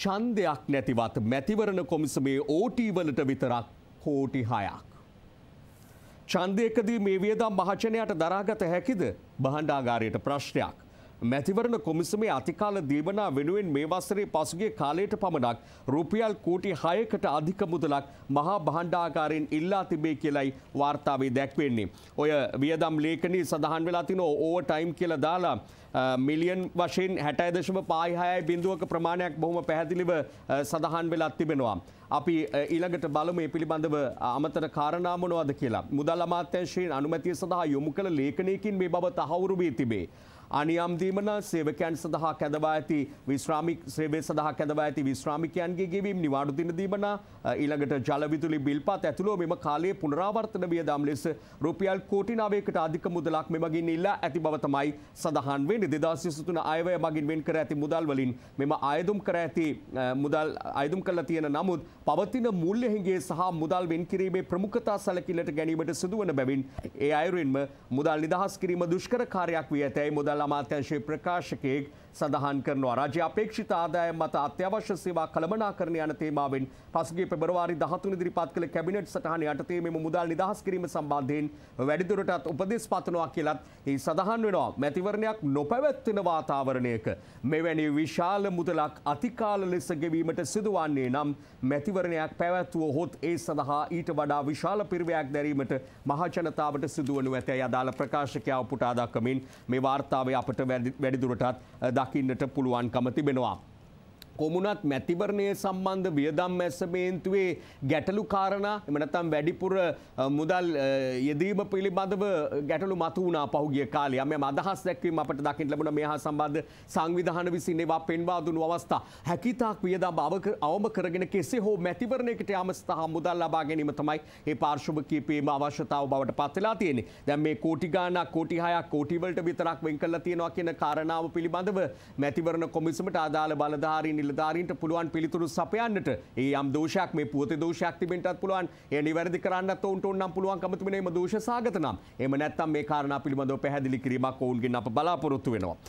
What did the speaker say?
ඡන්දයක් නැතිවත් මැතිවරණ කොමිසමේ OT වලට විතරක් කෝටි 6ක්. ඡන්දයකදී මේ වියදම් භාජනයට දරාගත හැකිද? භාණ්ඩාගාරයට ප්‍රශ්නයක්. මැතිවරණ කොමිසමේ අතිකාල දීමනා වෙනුවෙන් මේ වසරේ පසුගිය කාලයට පමණක් රුපියල් කෝටි 6කට අධික මුදලක් මහා භාණ්ඩාගාරයෙන් ඉල්ලා තිබේ කියලයි වාර්තාවේ දැක්වෙන්නේ. ඔය වියදම් ලේඛනයේ සඳහන් වෙලා තිනෝ ඕවර් ටයිම් කියලා දාලා මිලියන් වශයෙන් හැටයි දශම පායිහායයි බිඳුවක ප්‍රමාණයක් බොහොම පැහැදිලිව සඳහන් වෙලත් තිබෙනවා. අපි ඊළඟට බලමු පිළිබඳව අමතර කාරණාමනවාද කියලා. මුදල් අමාත්‍යංශයෙන් අනුමැතිය සඳහා යොමු කළ ලේඛනයකින් මේ බව තහවුරු වී තිබේ. අනියම්දීමන සේවකයන් සඳහා කැදවා ඇති විශ්‍රාමික සේවය සඳහා කැදවා ඇති විශ්‍රාමිකයන්ගේ ගෙවීම් නිවාඩුදින දීමන ඊළඟට ජලවිදුලි බිල්පත් ඇතුළෝ මෙම කාලයේ පුනරාවර්තන වියදම් ලෙස රුපියල් කෝටි නවයකට අධික මුදලක් මෙමගින් ඉල්ලා ඇති බව තමයි සඳහන් වෙන්නේ 2023 අයවැය මගින් වෙන් කර ඇති මුදල් වලින් මෙම අයදුම් කර ඇති මුදල් අයදුම් කරලා තියෙන නමුත් පවතින මුල්‍ය හිඟේ සහ මුදල් වෙන් කිරීමේ ප්‍රමුඛතා සැලකිල්ලට ගැනීමට සිදුවන බැවින් ඒ අයුරින්ම මුදල් නිදහස් කිරීම දුෂ්කර කාර්යයක් වී ඇතැයි මුදල් කුඩාල් අමාත්‍යංශයේ ප්‍රකාශකයෙක් සඳහන් කරනවා. රජය අපේක්ෂිත ආදායම් මත අත්‍යවශ්‍ය සේවා කළමනාකරණ යන තේමාවෙන් පසුගිය පෙබරවාරි 13 ඉදිරිපත් කළ කැබිනට් සටහන යටතේ මෙම මුදල් නිදහස් කිරීම සම්බන්ධයෙන් වැඩිදුරටත් උපදෙස් පතනවා කියලත් ඒ සඳහන් වෙනවා. මැතිවරණයක් නොපැවැත්වෙන වාතාවරණයක මෙවැනි විශාල මුදලක් අතිකාල ලෙස ගෙවීමට සිදුවන්නේ නම් මැතිවරණයක් පැවැත්වුව හොත් ඒ සඳහා ඊට වඩා විශාල පිරිවයක් දැරීමට මහජනතාවට සිදුවනු ඇතැයි අදාළ ප්‍රකාශකයා උපුටා දක්වමින් මේ වාර්තාව ස්වභාවය අපට වැඩිදුරටත් දකින්නට පුළුවන්කම තිබෙනවා. කොමුණත් මැතිවරණය සම්බන්ධ වියදම් මැස්සමේන්තුවේ ගැටලු කාරණ එමනතම් වැඩිපුර මුදල් යෙදීම පිළිබඳව ගැටලු මතු වුණා පහුගිය කාලේ යම් අදහස් දැක්වීම අපට දකින්න ලැබුණා මේ හා සම්බන්ධ සංවිධාන විසින් ඒවා පෙන්වා දුණු අවස්ථා හැකිතාක් වියදම් අවම කරගෙන කෙසේ හෝ මැතිවරණයකට යාම සහ මුදල් ලබා ගැනීම තමයි මේ පාර්ශ්ව කීපීම අවශ්‍යතාව බවට පත් වෙලා තියෙන්නේ දැන් මේ කෝටි ගාණක් කෝටි 6ක් කෝටි වලට විතරක් වෙන් කරලා තියෙනවා කියන කාරණාව පිළිබඳව මැතිවරණ කොමිසමට ආදාළ බලධාරීන් නිලධාරීන්ට පුළුවන් පිළිතුරු සපයන්නට ඒ යම් දෝෂයක් මේ පුවත දෝෂයක් තිබෙන්ටත් පුළුවන් ඒ නිවැරදි කරන්නත් ඔවුන්ට ඔන්නම් පුළුවන් කමතිබෙන එම දෝෂ සාගත නම් එම නැත්තම් මේ කාරණා පිළිබඳව පැහැදිලි කිරීමක් ඔවුන්ගෙන් අප බලාපොරොත්තු වෙනවා.